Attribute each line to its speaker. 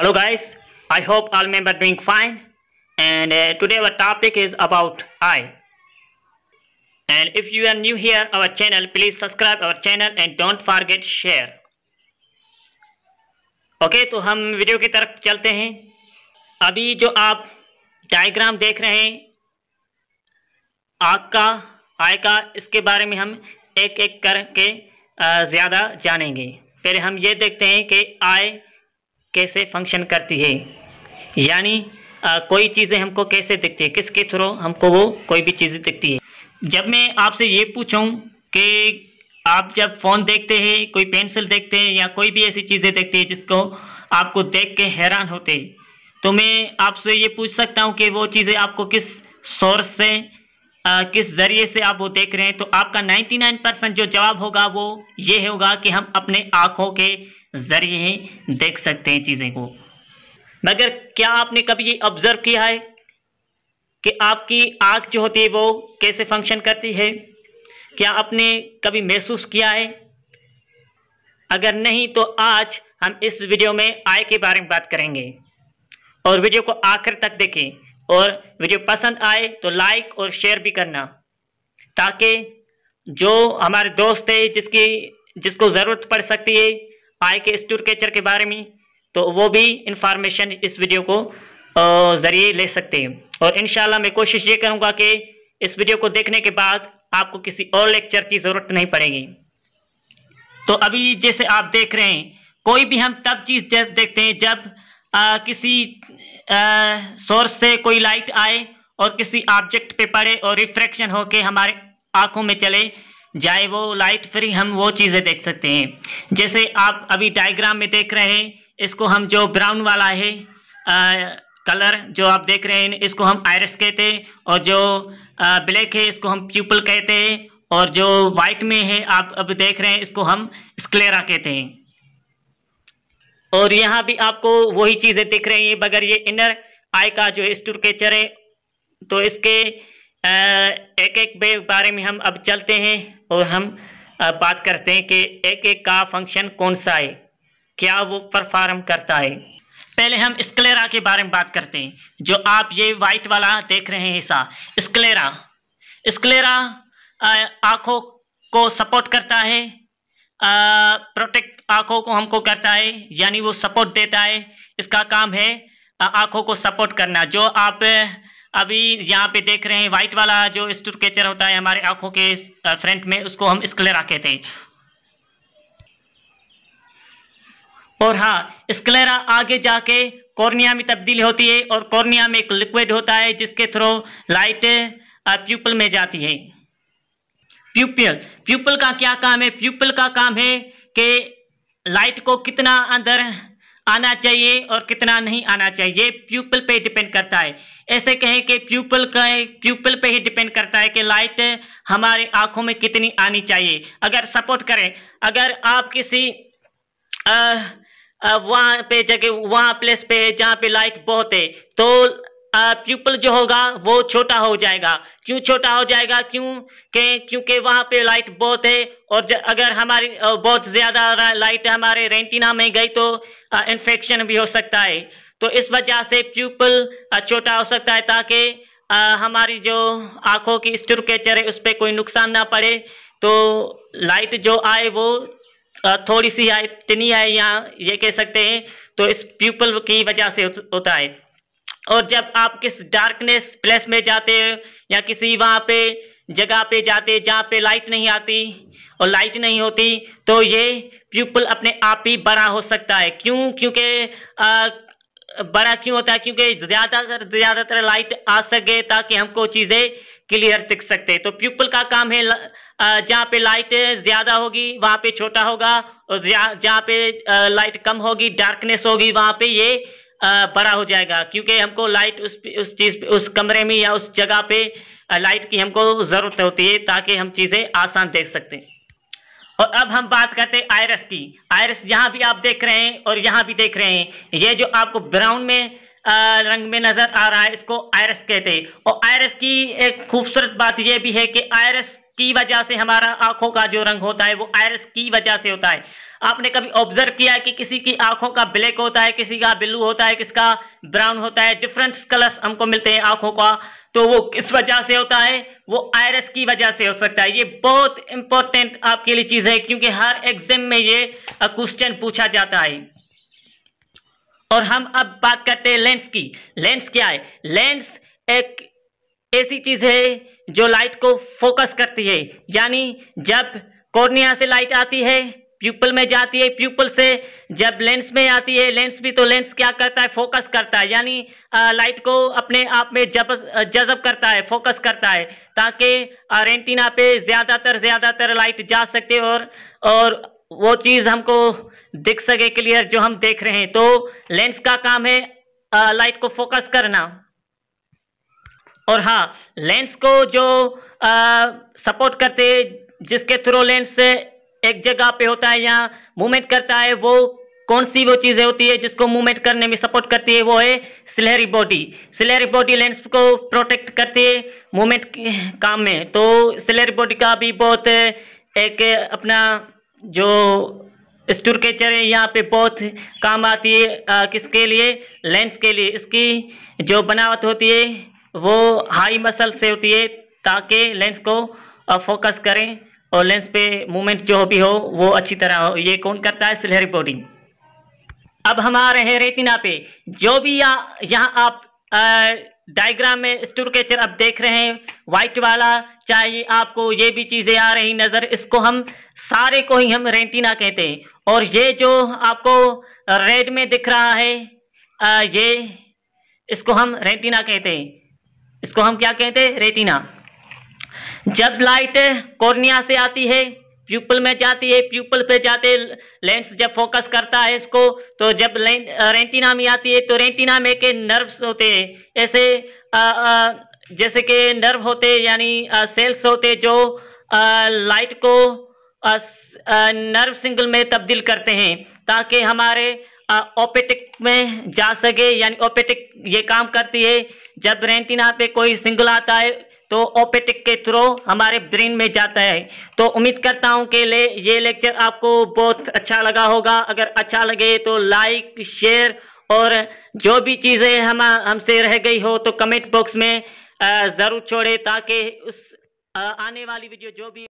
Speaker 1: hello guys I hope all member doing fine and today our topic is about I and if you are new here our channel please subscribe our channel and don't forget share okay तो हम video की तरफ चलते हैं अभी जो आप diagram देख रहे हैं आग का आय का इसके बारे में हम एक एक करके ज़्यादा जानेंगे पहले हम ये देखते हैं कि आय कैसे फंक्शन करती है यानी कोई चीज़ें हमको कैसे दिखती है किसके थ्रू हमको वो कोई भी चीज़ें दिखती है जब मैं आपसे ये पूछूं कि आप जब फ़ोन देखते हैं कोई पेंसिल देखते हैं या कोई भी ऐसी चीज़ें देखते हैं जिसको आपको देख के हैरान होते हैं तो मैं आपसे ये पूछ सकता हूँ कि वो चीज़ें आपको किस सोर्स से आ, किस ज़रिए से आप वो देख रहे हैं तो आपका 99 परसेंट जो जवाब होगा वो ये होगा कि हम अपने आँखों के जरिए ही देख सकते हैं चीज़ें को मगर क्या आपने कभी ये ऑब्जर्व किया है कि आपकी आँख जो होती है वो कैसे फंक्शन करती है क्या आपने कभी महसूस किया है अगर नहीं तो आज हम इस वीडियो में आय के बारे में बात करेंगे और वीडियो को आखिर तक देखें और वीडियो पसंद आए तो लाइक और शेयर भी करना ताकि जो हमारे दोस्त है जिसकी जिसको ज़रूरत पड़ सकती है पाई के स्टोरकेचर के बारे में तो वो भी इंफॉर्मेशन इस वीडियो को ज़रिए ले सकते हैं और इन मैं कोशिश ये करूँगा कि इस वीडियो को देखने के बाद आपको किसी और लेक्चर की ज़रूरत नहीं पड़ेगी तो अभी जैसे आप देख रहे हैं कोई भी हम तब चीज़ देखते हैं जब आ, किसी सोर्स से कोई लाइट आए और किसी ऑब्जेक्ट पे पड़े और रिफ्रैक्शन होके हमारे आंखों में चले जाए वो लाइट फ्री हम वो चीज़ें देख सकते हैं जैसे आप अभी डायग्राम में देख रहे हैं इसको हम जो ब्राउन वाला है आ, कलर जो आप देख रहे हैं इसको हम आयरस कहते हैं और जो आ, ब्लैक है इसको हम प्यूपल कहते हैं और जो वाइट में है आप अब देख रहे हैं इसको हम स्क्लेरा कहते हैं और यहाँ भी आपको वही चीज़ें दिख रही हैं बगैर ये इनर आई का जो स्टूरकेचर है तो इसके आ, एक एक बे बारे में हम अब चलते हैं और हम बात करते हैं कि एक एक का फंक्शन कौन सा है क्या वो परफॉर्म करता है पहले हम स्क्लेरा के बारे में बात करते हैं जो आप ये वाइट वाला देख रहे हैं हिस्सा स्क्लेरा स्क्लेरा आँखों को सपोर्ट करता है प्रोटेक्ट आँखों को हमको करता है यानी वो सपोर्ट देता है इसका काम है आँखों को सपोर्ट करना जो आप अभी यहाँ पे देख रहे हैं व्हाइट वाला जो स्टूरकेचर होता है हमारे आंखों के फ्रंट में उसको हम स्क्लेरा कहते हैं और हाँ स्क्लेरा आगे जाके कॉर्निया में तब्दील होती है और कॉर्निया में एक लिक्विड होता है जिसके थ्रू लाइट प्यूपल में जाती है प्यूपल प्यूपल का क्या काम है प्यूपल का काम है कि लाइट को कितना अंदर आना चाहिए और कितना नहीं आना चाहिए प्यूपल पे डिपेंड करता है ऐसे कहें कि प्यूपल का प्यूपल पे ही डिपेंड करता है कि लाइट हमारे आंखों में कितनी आनी चाहिए अगर सपोर्ट करें अगर आप किसी वहाँ पे जगह वहाँ प्लेस पे है जहाँ पे लाइट बहुत है तो प्यूपल जो होगा वो छोटा हो जाएगा क्यों छोटा हो जाएगा क्यों के क्योंकि वहाँ पे लाइट बहुत है और अगर हमारी बहुत ज़्यादा लाइट हमारे रेंटिना में गई तो इन्फेक्शन भी हो सकता है तो इस वजह से प्यूपल छोटा हो सकता है ताकि हमारी जो आँखों की स्ट्रक्चर है उस पर कोई नुकसान ना पड़े तो लाइट जो आए वो थोड़ी सी आए इतनी आए या ये कह सकते हैं तो इस प्यूपल की वजह से होता है और जब आप किस डार्कनेस प्लेस में जाते या किसी वहाँ पे जगह पे जाते जहाँ पे लाइट नहीं आती और लाइट नहीं होती तो ये प्यूपल अपने आप ही बड़ा हो सकता है क्यों क्योंकि बड़ा क्यों होता है क्योंकि ज़्यादातर ज़्यादातर लाइट आ सके ताकि हमको चीज़ें क्लियर दिख सकते तो प्यूपल का काम है जहाँ पे लाइट ज़्यादा होगी वहाँ पे छोटा होगा और जहाँ पे लाइट कम होगी डार्कनेस होगी वहाँ पे ये बड़ा हो जाएगा क्योंकि हमको लाइट उस उस चीज उस कमरे में या उस जगह पे लाइट की हमको ज़रूरत होती है ताकि हम चीज़ें आसान देख सकते हैं और अब हम बात करते हैं आयरस की आयरस यहाँ भी आप देख रहे हैं और यहाँ भी देख रहे हैं ये जो आपको ब्राउन में रंग में नजर आ रहा है इसको आयरस कहते हैं और आयरस की एक खूबसूरत बात यह भी है कि आयरस की वजह से हमारा आंखों का जो रंग होता है वो आयरस की वजह से होता है आपने कभी ऑब्जर्व किया है कि किसी की आंखों का ब्लैक होता है किसी का ब्लू होता है किसका ब्राउन होता है डिफरेंट कलर्स हमको मिलते हैं आंखों का तो वो किस वजह से होता है वो आयरस की वजह से हो सकता है ये बहुत इंपॉर्टेंट आपके लिए चीज़ है क्योंकि हर एग्जाम में ये क्वेश्चन पूछा जाता है और हम अब बात करते हैं लेंस की लेंस क्या है लेंस एक ऐसी चीज़ है जो लाइट को फोकस करती है यानी जब कोर्निया से लाइट आती है प्यूपल में जाती है प्यूपल से जब लेंस में आती है लेंस भी तो लेंस क्या करता है फोकस करता है यानी लाइट को अपने आप में जब जजब करता है फोकस करता है ताकि रेंटिना पे ज़्यादातर ज़्यादातर लाइट जा सके और और वो चीज़ हमको दिख सके क्लियर जो हम देख रहे हैं तो लेंस का काम है आ, लाइट को फोकस करना और हाँ लेंस को जो सपोर्ट करते जिसके थ्रू लेंस एक जगह पे होता है यहाँ मूवमेंट करता है वो कौन सी वो चीज़ें होती है जिसको मूवमेंट करने में सपोर्ट करती है वो है ciliary body ciliary body lens को प्रोटेक्ट करती है मूवमेंट काम में तो सिलेरी बॉडी का भी बहुत एक अपना जो स्टूरकेचर है यहाँ पे बहुत काम आती है आ, किसके लिए लेंस के लिए इसकी जो बनावट होती है वो हाई मसल से होती है ताकि लेंस को फोकस करें और लेंस पे मूवमेंट जो भी हो वो अच्छी तरह हो ये कौन करता है सिलहरी रिपोर्टिंग अब हम आ रहे हैं रेटिना पे जो भी यहाँ आप डायग्राम में स्टोरकेचर आप देख रहे हैं व्हाइट वाला चाहे आपको ये भी चीज़ें आ रही नज़र इसको हम सारे को ही हम रेटिना कहते हैं और ये जो आपको रेड में दिख रहा है आ, ये इसको हम रेटिना कहते हैं इसको हम क्या कहते हैं रेटिना जब लाइट कॉर्निया से आती है प्यूपल में जाती है प्यूपल पे जाते लेंस जब फोकस करता है इसको तो जब रेंटिना में आती है तो रेंटिना में के नर्व्स होते हैं ऐसे जैसे कि नर्व होते यानी सेल्स होते जो आ, लाइट को आ, नर्व सिंगल में तब्दील करते हैं ताकि हमारे ओपेटिक में जा सके यानी ओपेटिक ये काम करती है जब रेंटिना पे कोई सिंगल आता है तो ओपेटिक के थ्रू हमारे ब्रेन में जाता है तो उम्मीद करता हूँ कि ले ये लेक्चर आपको बहुत अच्छा लगा होगा अगर अच्छा लगे तो लाइक शेयर और जो भी चीज़ें हम हमसे रह गई हो तो कमेंट बॉक्स में ज़रूर छोड़े ताकि उस आने वाली वीडियो जो भी